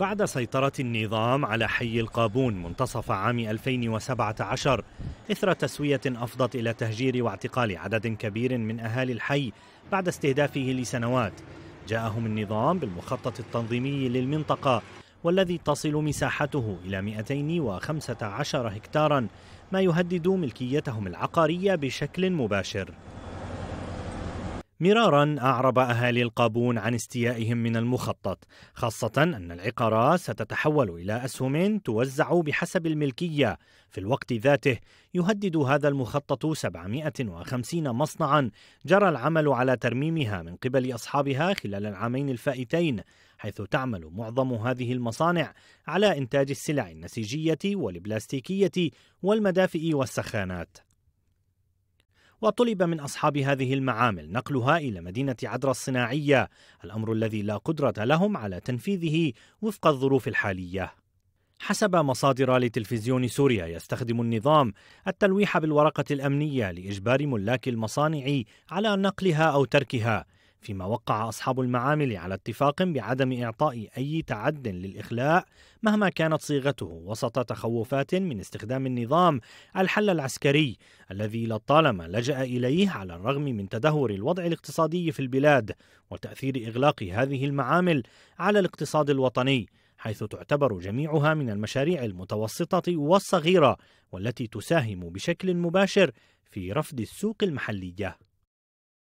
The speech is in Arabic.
بعد سيطرة النظام على حي القابون منتصف عام 2017 إثر تسوية أفضت إلى تهجير واعتقال عدد كبير من أهالي الحي بعد استهدافه لسنوات جاءهم النظام بالمخطط التنظيمي للمنطقة والذي تصل مساحته إلى 215 هكتارا ما يهدد ملكيتهم العقارية بشكل مباشر مرارا أعرب أهالي القابون عن استيائهم من المخطط خاصة أن العقارات ستتحول إلى أسهم توزع بحسب الملكية في الوقت ذاته يهدد هذا المخطط 750 مصنعا جرى العمل على ترميمها من قبل أصحابها خلال العامين الفائتين حيث تعمل معظم هذه المصانع على إنتاج السلع النسيجية والبلاستيكية والمدافئ والسخانات وطلب من أصحاب هذه المعامل نقلها إلى مدينة عدرا الصناعية الأمر الذي لا قدرة لهم على تنفيذه وفق الظروف الحالية حسب مصادر لتلفزيون سوريا يستخدم النظام التلويح بالورقة الأمنية لإجبار ملاك المصانع على نقلها أو تركها فيما وقع أصحاب المعامل على اتفاق بعدم إعطاء أي تعد للإخلاء مهما كانت صيغته وسط تخوفات من استخدام النظام الحل العسكري الذي لطالما لجأ إليه على الرغم من تدهور الوضع الاقتصادي في البلاد وتأثير إغلاق هذه المعامل على الاقتصاد الوطني حيث تعتبر جميعها من المشاريع المتوسطة والصغيرة والتي تساهم بشكل مباشر في رفض السوق المحلية